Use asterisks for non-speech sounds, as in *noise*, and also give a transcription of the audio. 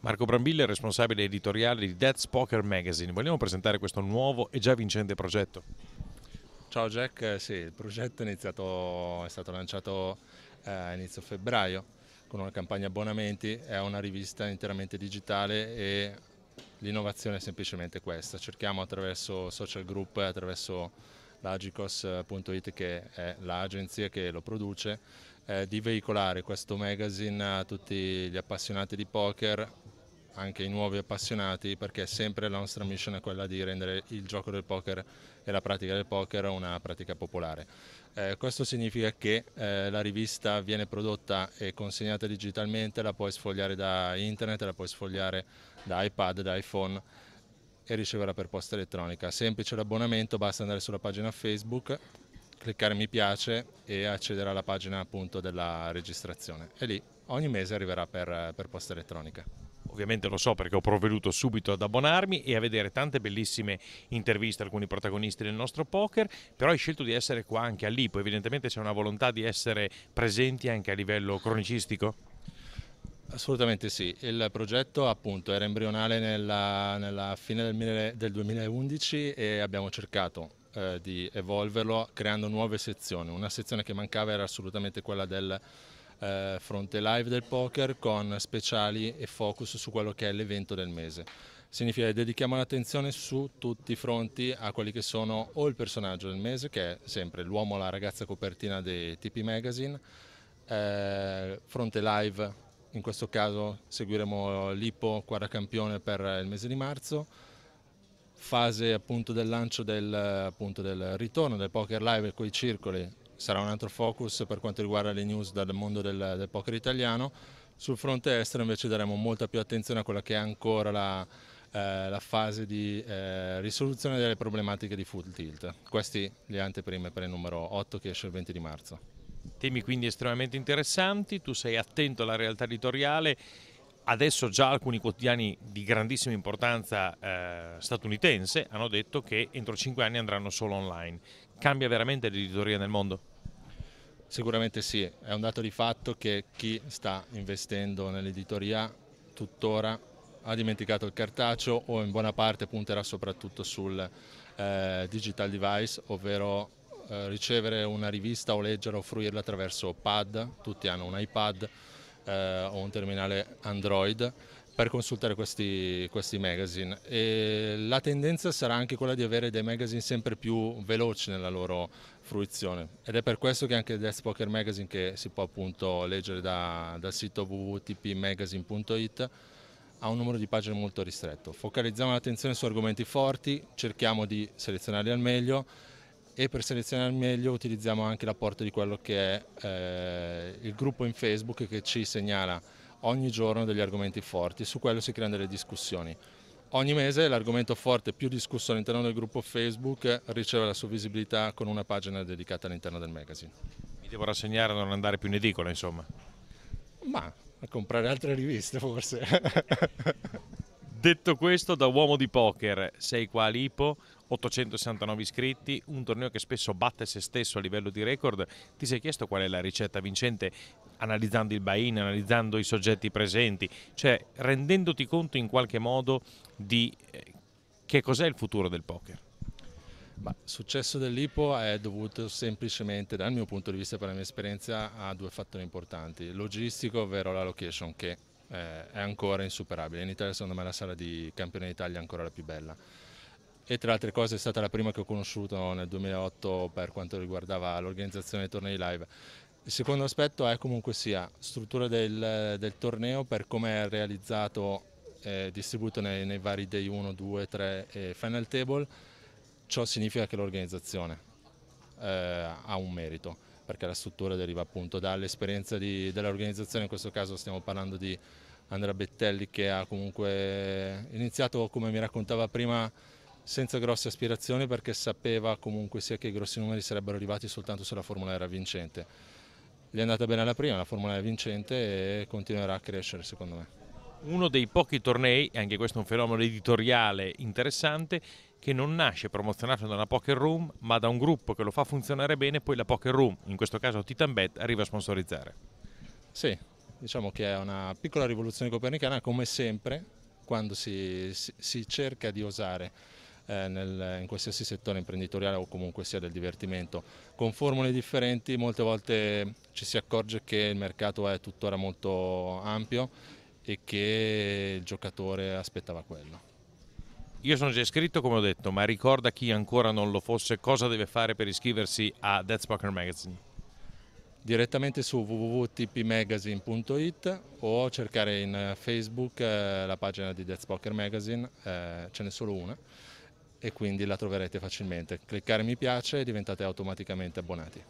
Marco Brambilla, è responsabile editoriale di Death's Poker Magazine. Vogliamo presentare questo nuovo e già vincente progetto? Ciao Jack, eh, sì, il progetto è, iniziato, è stato lanciato eh, a eh, inizio febbraio con una campagna abbonamenti, è una rivista interamente digitale e l'innovazione è semplicemente questa. Cerchiamo attraverso social group, attraverso l'agicos.it che è l'agenzia che lo produce, eh, di veicolare questo magazine a tutti gli appassionati di poker anche i nuovi appassionati perché sempre la nostra mission è quella di rendere il gioco del poker e la pratica del poker una pratica popolare. Eh, questo significa che eh, la rivista viene prodotta e consegnata digitalmente, la puoi sfogliare da internet, la puoi sfogliare da iPad, da iPhone e riceverla per posta elettronica. Semplice l'abbonamento, basta andare sulla pagina Facebook, cliccare mi piace e accedere alla pagina appunto della registrazione. E lì ogni mese arriverà per, per posta elettronica ovviamente lo so perché ho provveduto subito ad abbonarmi e a vedere tante bellissime interviste, alcuni protagonisti del nostro poker, però hai scelto di essere qua anche a Lipo, evidentemente c'è una volontà di essere presenti anche a livello cronicistico? Assolutamente sì, il progetto appunto era embrionale nella, nella fine del, mille, del 2011 e abbiamo cercato eh, di evolverlo creando nuove sezioni, una sezione che mancava era assolutamente quella del eh, fronte live del poker con speciali e focus su quello che è l'evento del mese. Significa che dedichiamo l'attenzione su tutti i fronti a quelli che sono o il personaggio del mese, che è sempre l'uomo o la ragazza copertina dei TP Magazine, eh, fronte live, in questo caso seguiremo l'Ippo, campione per il mese di marzo, fase appunto del lancio del, appunto del ritorno del Poker Live con i circoli sarà un altro focus per quanto riguarda le news dal mondo del, del poker italiano. Sul fronte estero invece daremo molta più attenzione a quella che è ancora la, eh, la fase di eh, risoluzione delle problematiche di Full Tilt. Queste le anteprime per il numero 8 che esce il 20 di marzo. Temi quindi estremamente interessanti, tu sei attento alla realtà editoriale adesso già alcuni quotidiani di grandissima importanza eh, statunitense hanno detto che entro 5 anni andranno solo online. Cambia veramente l'editoria nel mondo? Sicuramente sì, è un dato di fatto che chi sta investendo nell'editoria tuttora ha dimenticato il cartaceo o in buona parte punterà soprattutto sul eh, digital device, ovvero eh, ricevere una rivista o leggere o fruirla attraverso pad, tutti hanno un iPad eh, o un terminale Android per consultare questi, questi magazine. E la tendenza sarà anche quella di avere dei magazine sempre più veloci nella loro fruizione ed è per questo che anche Death Poker Magazine che si può appunto leggere da, dal sito www.tpmagazine.it ha un numero di pagine molto ristretto. Focalizziamo l'attenzione su argomenti forti, cerchiamo di selezionarli al meglio e per selezionare al meglio utilizziamo anche l'apporto di quello che è eh, il gruppo in Facebook che ci segnala ogni giorno degli argomenti forti e su quello si creano delle discussioni. Ogni mese l'argomento forte più discusso all'interno del gruppo Facebook riceve la sua visibilità con una pagina dedicata all'interno del magazine. Mi devo rassegnare a non andare più in edicola, insomma. Ma a comprare altre riviste forse. *laughs* Detto questo, da uomo di poker, sei qua a Lipo, 869 iscritti, un torneo che spesso batte se stesso a livello di record. Ti sei chiesto qual è la ricetta vincente analizzando il buy-in, analizzando i soggetti presenti, cioè rendendoti conto in qualche modo di eh, che cos'è il futuro del poker. Ma il successo dell'IPO è dovuto semplicemente, dal mio punto di vista e per la mia esperienza, a due fattori importanti. Logistico, ovvero la location, che eh, è ancora insuperabile. In Italia secondo me la sala di campione d'Italia è ancora la più bella. E tra le altre cose è stata la prima che ho conosciuto nel 2008 per quanto riguardava l'organizzazione dei tornei live il secondo aspetto è comunque sia struttura del, del torneo per come è realizzato e eh, distribuito nei, nei, vari day 1, 2, 3 e final table, ciò significa che l'organizzazione eh, ha un merito perché la struttura deriva appunto dall'esperienza dell'organizzazione, in questo caso stiamo parlando di Andrea Bettelli che ha comunque iniziato, come mi raccontava prima, senza grosse aspirazioni perché sapeva comunque sia che i grossi numeri sarebbero arrivati soltanto se la formula era vincente. Gli è andata bene la prima, la formula è vincente e continuerà a crescere secondo me. Uno dei pochi tornei, e anche questo è un fenomeno editoriale interessante, che non nasce promozionato da una poker room, ma da un gruppo che lo fa funzionare bene, poi la poker room, in questo caso Titanbet, arriva a sponsorizzare. Sì, diciamo che è una piccola rivoluzione copernicana, come sempre, quando si, si, si cerca di osare. Eh, nel, in qualsiasi settore imprenditoriale o comunque sia del divertimento. Con formule differenti molte volte ci si accorge che il mercato è tuttora molto ampio e che il giocatore aspettava quello. Io sono già iscritto, come ho detto, ma ricorda chi ancora non lo fosse cosa deve fare per iscriversi a Death Poker Magazine direttamente su www.tpmagazine.it o cercare in Facebook eh, la pagina di Death Poker Magazine, eh, ce n'è solo una e quindi la troverete facilmente. Cliccare mi piace e diventate automaticamente abbonati.